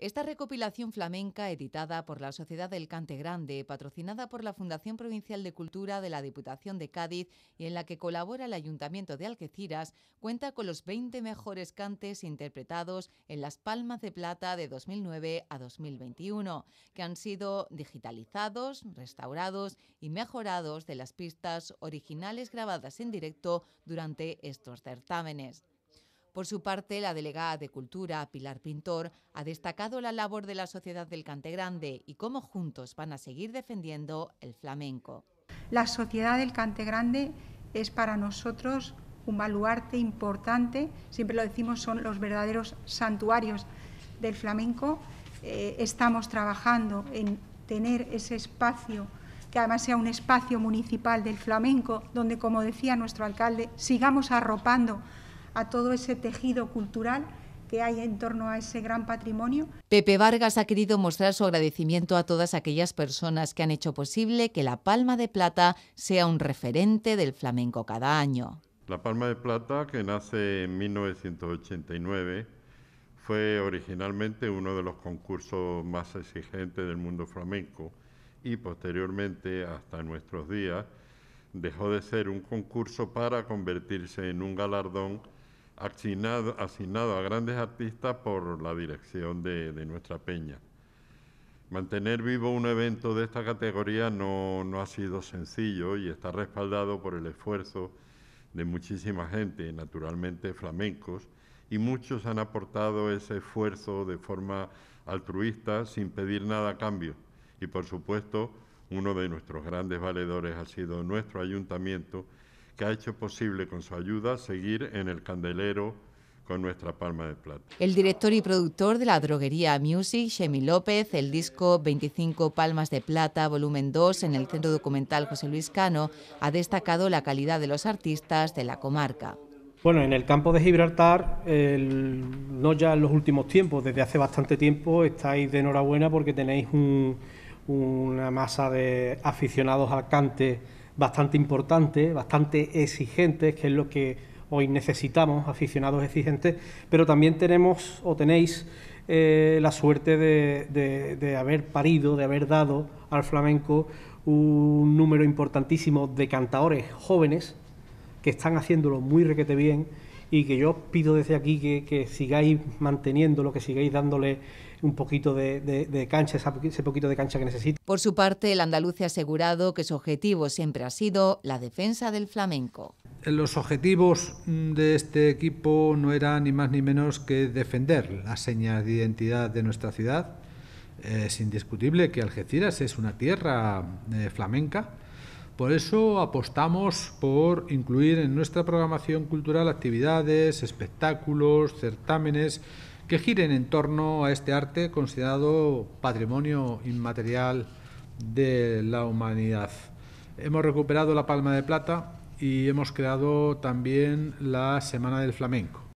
Esta recopilación flamenca, editada por la Sociedad del Cante Grande, patrocinada por la Fundación Provincial de Cultura de la Diputación de Cádiz y en la que colabora el Ayuntamiento de Algeciras, cuenta con los 20 mejores cantes interpretados en las Palmas de Plata de 2009 a 2021, que han sido digitalizados, restaurados y mejorados de las pistas originales grabadas en directo durante estos certámenes. Por su parte, la delegada de Cultura, Pilar Pintor, ha destacado la labor de la sociedad del Cante Grande y cómo juntos van a seguir defendiendo el flamenco. La sociedad del Cante Grande es para nosotros un baluarte importante, siempre lo decimos, son los verdaderos santuarios del flamenco. Eh, estamos trabajando en tener ese espacio que además sea un espacio municipal del flamenco, donde, como decía nuestro alcalde, sigamos arropando a todo ese tejido cultural que hay en torno a ese gran patrimonio. Pepe Vargas ha querido mostrar su agradecimiento a todas aquellas personas que han hecho posible que la Palma de Plata sea un referente del flamenco cada año. La Palma de Plata, que nace en 1989, fue originalmente uno de los concursos más exigentes del mundo flamenco y posteriormente, hasta nuestros días, dejó de ser un concurso para convertirse en un galardón asignado, a grandes artistas por la dirección de, de, nuestra peña. Mantener vivo un evento de esta categoría no, no ha sido sencillo y está respaldado por el esfuerzo de muchísima gente, naturalmente flamencos, y muchos han aportado ese esfuerzo de forma altruista sin pedir nada a cambio. Y por supuesto, uno de nuestros grandes valedores ha sido nuestro ayuntamiento, que ha hecho posible con su ayuda seguir en el candelero con nuestra palma de plata. El director y productor de la droguería Music, Shemi López, el disco 25 Palmas de Plata, volumen 2, en el centro documental José Luis Cano, ha destacado la calidad de los artistas de la comarca. Bueno, en el campo de Gibraltar, no ya en los últimos tiempos, desde hace bastante tiempo estáis de enhorabuena porque tenéis una masa de aficionados al cante bastante importante, bastante exigentes, que es lo que hoy necesitamos, aficionados exigentes, pero también tenemos o tenéis eh, la suerte de, haber parido, de haber dado al flamenco un número importantísimo de cantadores jóvenes que están haciéndolo muy requete bien y que yo pido desde aquí que, que sigáis manteniéndolo, que sigáis dándole un poquito de, de, de, cancha, ese poquito de cancha que necesita. Por su parte, el andaluz ha asegurado que su objetivo siempre ha sido la defensa del flamenco. Los objetivos de este equipo no eran ni más ni menos que defender las señas de identidad de nuestra ciudad. Es indiscutible que Algeciras es una tierra eh, flamenca por eso apostamos por incluir en nuestra programación cultural actividades, espectáculos, certámenes que giren en torno a este arte considerado patrimonio inmaterial de la humanidad. Hemos recuperado la Palma de Plata y hemos creado también la Semana del Flamenco.